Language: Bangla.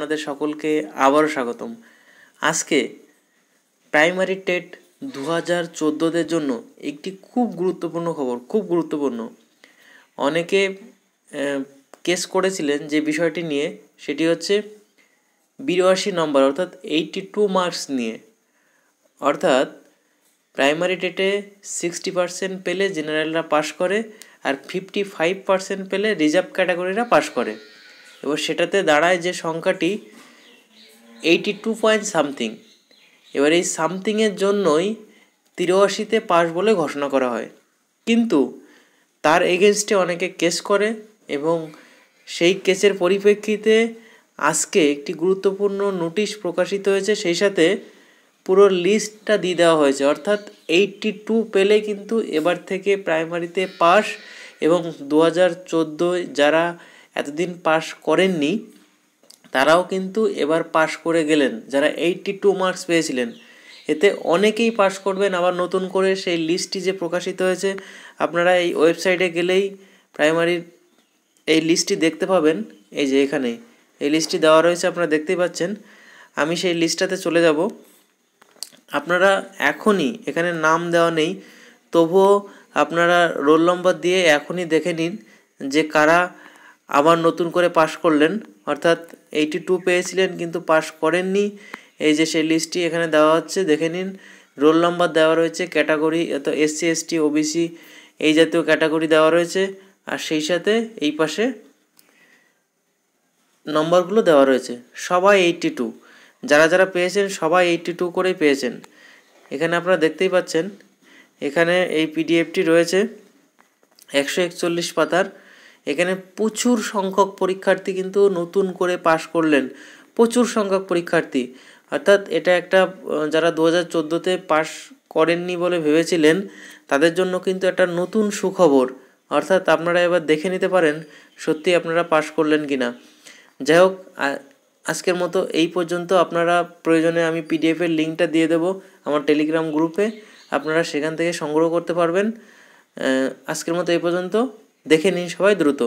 আপনাদের সকলকে আবারও স্বাগতম আজকে প্রাইমারি টেট দু হাজার চোদ্দোদের জন্য একটি খুব গুরুত্বপূর্ণ খবর খুব গুরুত্বপূর্ণ অনেকে কেস করেছিলেন যে বিষয়টি নিয়ে সেটি হচ্ছে বিরাশি নম্বর অর্থাৎ এইটি টু মার্কস নিয়ে অর্থাৎ প্রাইমারি টেটে সিক্সটি পার্সেন্ট পেলে জেনারেলরা পাশ করে আর ফিফটি ফাইভ পার্সেন্ট পেলে রিজার্ভ ক্যাটাগরিরা পাশ করে এবার সেটাতে দাঁড়ায় যে সংখ্যাটি এইটি টু পয়েন্ট সামথিং এবার এই সামথিংয়ের জন্যই তিরোয়াশিতে পাস বলে ঘোষণা করা হয় কিন্তু তার এগেনস্টে অনেকে কেস করে এবং সেই কেসের পরিপ্রেক্ষিতে আজকে একটি গুরুত্বপূর্ণ নোটিশ প্রকাশিত হয়েছে সেই সাথে পুরো লিস্টটা দিয়ে দেওয়া হয়েছে অর্থাৎ এইটটি টু পেলে কিন্তু এবার থেকে প্রাইমারিতে পাস এবং দু হাজার যারা এতদিন পাশ করেননি তারাও কিন্তু এবার পাশ করে গেলেন যারা এইটটি টু মার্কস পেয়েছিলেন এতে অনেকেই পাশ করবেন আবার নতুন করে সেই লিস্টটি যে প্রকাশিত হয়েছে আপনারা এই ওয়েবসাইটে গেলেই প্রাইমারির এই লিস্টটি দেখতে পাবেন এই যে এখানে এই লিস্টটি দেওয়া রয়েছে আপনারা দেখতেই পাচ্ছেন আমি সেই লিস্টটাতে চলে যাব আপনারা এখনই এখানে নাম দেওয়া নেই তবুও আপনারা রোল নম্বর দিয়ে এখনই দেখে নিন যে কারা আবার নতুন করে পাশ করলেন অর্থাৎ এইটি টু পেয়েছিলেন কিন্তু পাশ করেননি এই যে সেই লিস্টটি এখানে দেওয়া হচ্ছে দেখে নিন রোল নাম্বার দেওয়া রয়েছে ক্যাটাগরি তো এসসি এসটি ওবিসি এই জাতীয় ক্যাটাগরি দেওয়া রয়েছে আর সেই সাথে এই পাশে নম্বরগুলো দেওয়া রয়েছে সবাই এইটটি টু যারা যারা পেয়েছেন সবাই এইটটি টু করেই পেয়েছেন এখানে আপনারা দেখতেই পাচ্ছেন এখানে এই পিডিএফটি রয়েছে একশো একচল্লিশ পাতার এখানে প্রচুর সংখ্যক পরীক্ষার্থী কিন্তু নতুন করে পাশ করলেন প্রচুর সংখ্যক পরীক্ষার্থী অর্থাৎ এটা একটা যারা দু হাজার চোদ্দোতে পাশ করেননি বলে ভেবেছিলেন তাদের জন্য কিন্তু একটা নতুন সুখবর অর্থাৎ আপনারা এবার দেখে নিতে পারেন সত্যি আপনারা পাশ করলেন কি না যাই হোক আজকের মতো এই পর্যন্ত আপনারা প্রয়োজনে আমি পিডিএফের লিঙ্কটা দিয়ে দেবো আমার টেলিগ্রাম গ্রুপে আপনারা সেখান থেকে সংগ্রহ করতে পারবেন আজকের মতো এই পর্যন্ত দেখে নিন সবাই দ্রুত